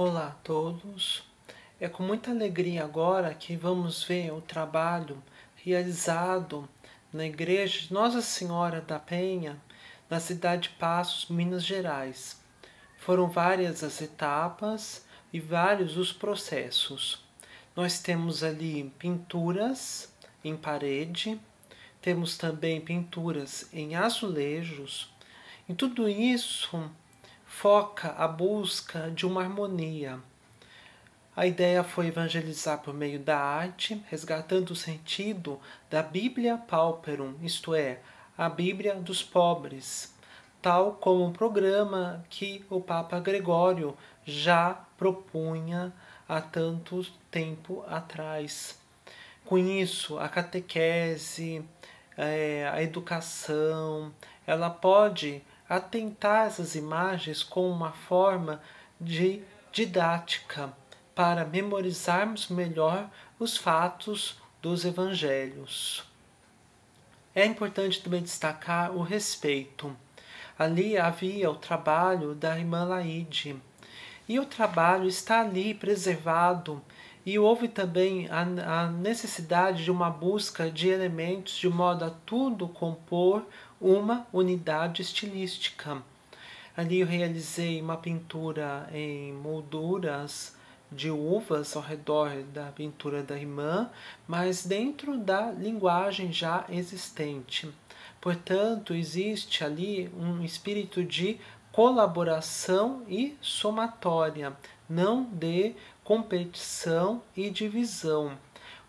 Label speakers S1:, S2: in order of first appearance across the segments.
S1: Olá a todos. É com muita alegria agora que vamos ver o trabalho realizado na igreja Nossa Senhora da Penha, na cidade de Passos, Minas Gerais. Foram várias as etapas e vários os processos. Nós temos ali pinturas em parede, temos também pinturas em azulejos, e tudo isso foca a busca de uma harmonia. A ideia foi evangelizar por meio da arte, resgatando o sentido da Bíblia Pauperum, isto é, a Bíblia dos pobres, tal como o programa que o Papa Gregório já propunha há tanto tempo atrás. Com isso, a catequese, é, a educação, ela pode atentar essas imagens com uma forma de didática para memorizarmos melhor os fatos dos evangelhos. É importante também destacar o respeito. Ali havia o trabalho da irmã Laide, e o trabalho está ali preservado. E houve também a, a necessidade de uma busca de elementos de modo a tudo compor uma unidade estilística. Ali eu realizei uma pintura em molduras de uvas ao redor da pintura da irmã, mas dentro da linguagem já existente. Portanto, existe ali um espírito de colaboração e somatória, não de competição e divisão,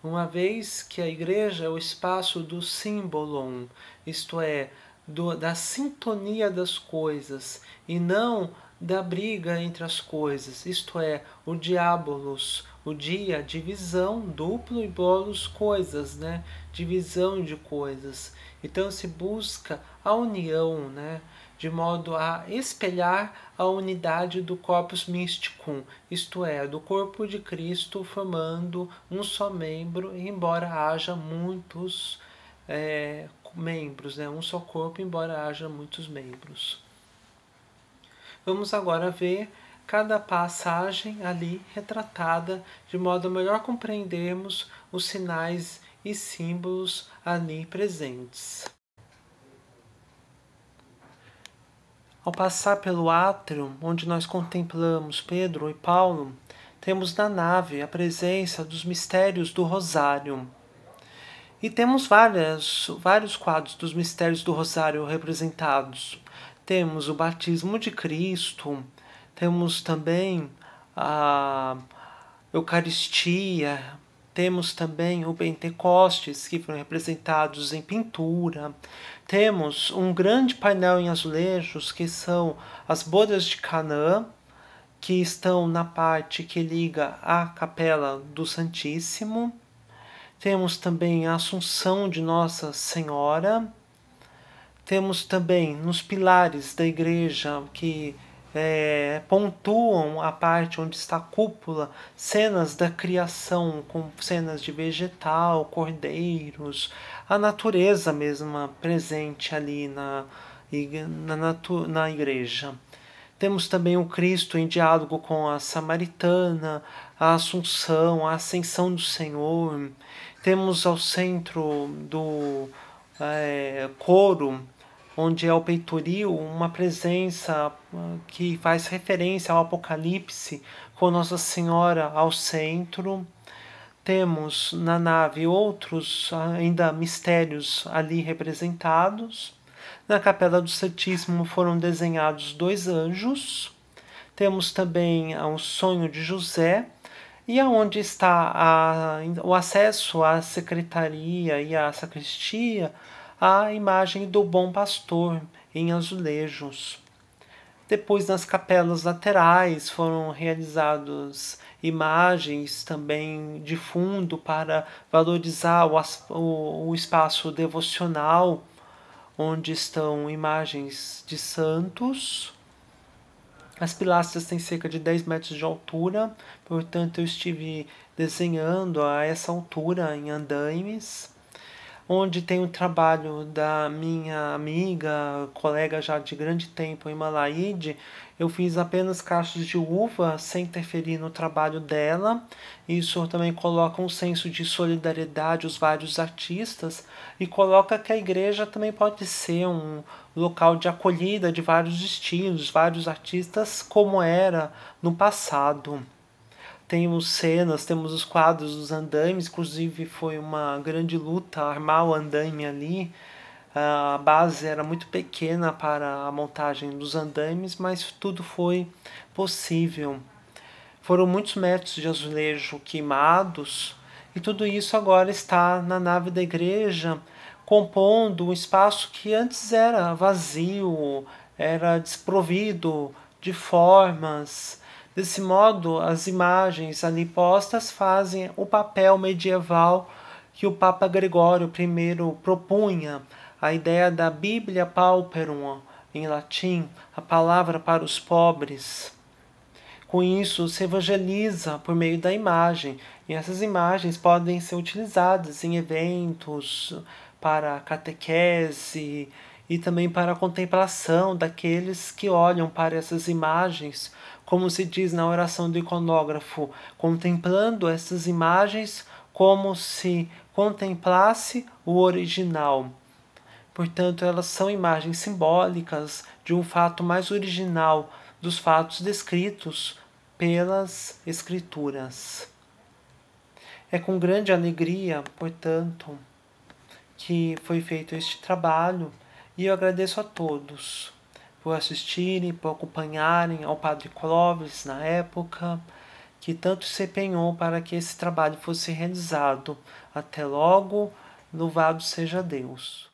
S1: uma vez que a igreja é o espaço do símbolon, isto é, do, da sintonia das coisas, e não da briga entre as coisas, isto é, o diabolos, o dia, divisão, duplo e bolos, coisas, né? Divisão de coisas. Então se busca a união, né? De modo a espelhar a unidade do corpus mysticum, isto é, do corpo de Cristo formando um só membro, embora haja muitos é, membros, né? um só corpo, embora haja muitos membros. Vamos agora ver cada passagem ali retratada, de modo a melhor compreendermos os sinais e símbolos ali presentes. Ao passar pelo átrio, onde nós contemplamos Pedro e Paulo, temos na nave a presença dos mistérios do Rosário. E temos várias, vários quadros dos mistérios do Rosário representados. Temos o batismo de Cristo, temos também a Eucaristia, temos também o Pentecostes, que foram representados em pintura, temos um grande painel em azulejos, que são as bodas de Canaã, que estão na parte que liga a capela do Santíssimo. Temos também a Assunção de Nossa Senhora. Temos também nos pilares da igreja que é, pontuam a parte onde está a cúpula, cenas da criação, com cenas de vegetal, cordeiros, a natureza mesma presente ali na, na, natu, na igreja. Temos também o Cristo em diálogo com a Samaritana, a Assunção, a Ascensão do Senhor. Temos ao centro do é, coro onde é o peitoril uma presença ah, que faz referência ao Apocalipse com Nossa Senhora ao centro. Temos na nave outros ah, ainda mistérios ali representados. Na Capela do Santíssimo foram desenhados dois anjos. Temos também o ah, sonho de José, e aonde está a, o acesso à secretaria e à sacristia, a imagem do Bom Pastor em azulejos. Depois, nas capelas laterais, foram realizadas imagens também de fundo para valorizar o, o, espaço devocional, onde estão imagens de santos. As pilastras têm cerca de 10 metros de altura, portanto, eu estive desenhando a essa altura em andaimes onde tem o trabalho da minha amiga, colega já de grande tempo, Himalaide. Eu fiz apenas cachos de uva sem interferir no trabalho dela. Isso também coloca um senso de solidariedade os vários artistas e coloca que a igreja também pode ser um local de acolhida de vários estilos, vários artistas, como era no passado temos cenas, temos os quadros, os andames, inclusive foi uma grande luta armar o andame ali. A base era muito pequena para a montagem dos andames, mas tudo foi possível. Foram muitos metros de azulejo queimados, e tudo isso agora está na nave da igreja, compondo um espaço que antes era vazio, era desprovido de formas Desse modo, as imagens ali postas fazem o papel medieval que o Papa Gregório I propunha, a ideia da Bíblia Pauperum, em latim, a palavra para os pobres. Com isso, se evangeliza por meio da imagem, e essas imagens podem ser utilizadas em eventos, para catequese e também para a contemplação daqueles que olham para essas imagens como se diz na oração do iconógrafo, contemplando essas imagens como se contemplasse o original. Portanto, elas são imagens simbólicas de um fato mais original dos fatos descritos pelas Escrituras. É com grande alegria, portanto, que foi feito este trabalho e eu agradeço a todos por assistirem, por acompanharem ao Padre Clóvis na época, que tanto se empenhou para que esse trabalho fosse realizado. Até logo, louvado seja Deus.